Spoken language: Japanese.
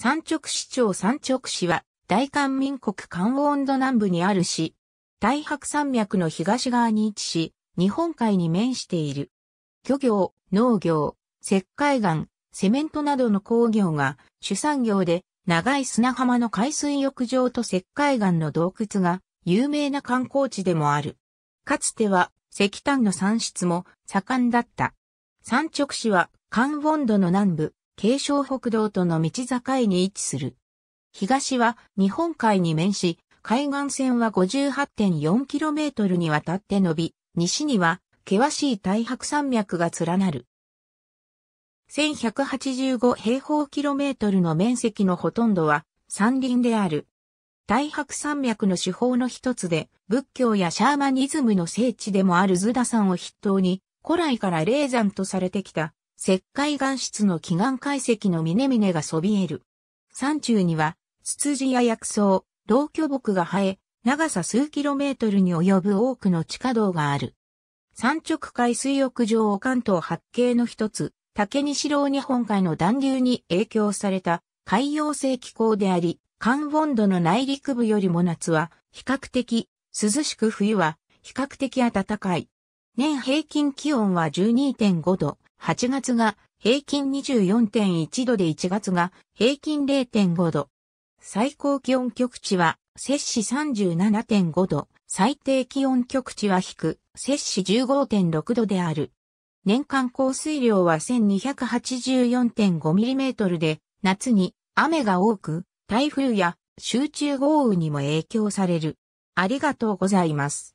三直市長三直市は、大韓民国関温度南部にあるし、大白山脈の東側に位置し、日本海に面している。漁業、農業、石灰岩、セメントなどの工業が主産業で、長い砂浜の海水浴場と石灰岩の洞窟が有名な観光地でもある。かつては石炭の産出も盛んだった。山直市は関温度の南部、京湘北道との道境に位置する。東は日本海に面し、海岸線は 58.4km にわたって伸び、西には険しい大白山脈が連なる。1185平方キロメートルの面積のほとんどは山林である。大白山脈の手法の一つで、仏教やシャーマニズムの聖地でもあるズダ山を筆頭に、古来から霊山とされてきた石灰岩質の奇岩解石の峰々がそびえる。山中には、ツツジや薬草、老巨木が生え、長さ数キロメートルに及ぶ多くの地下道がある。山直海水浴場を関東八景の一つ、竹西郎日本海の暖流に影響された海洋性気候であり、関温度の内陸部よりも夏は比較的涼しく冬は比較的暖かい。年平均気温は12.5度、8月が平均24.1度で1月が平均0.5度。最高気温局地は摂氏37.5度、最低気温局地は低、摂氏15.6度である。年間降水量は 1284.5mm で、夏に雨が多く、台風や集中豪雨にも影響される。ありがとうございます。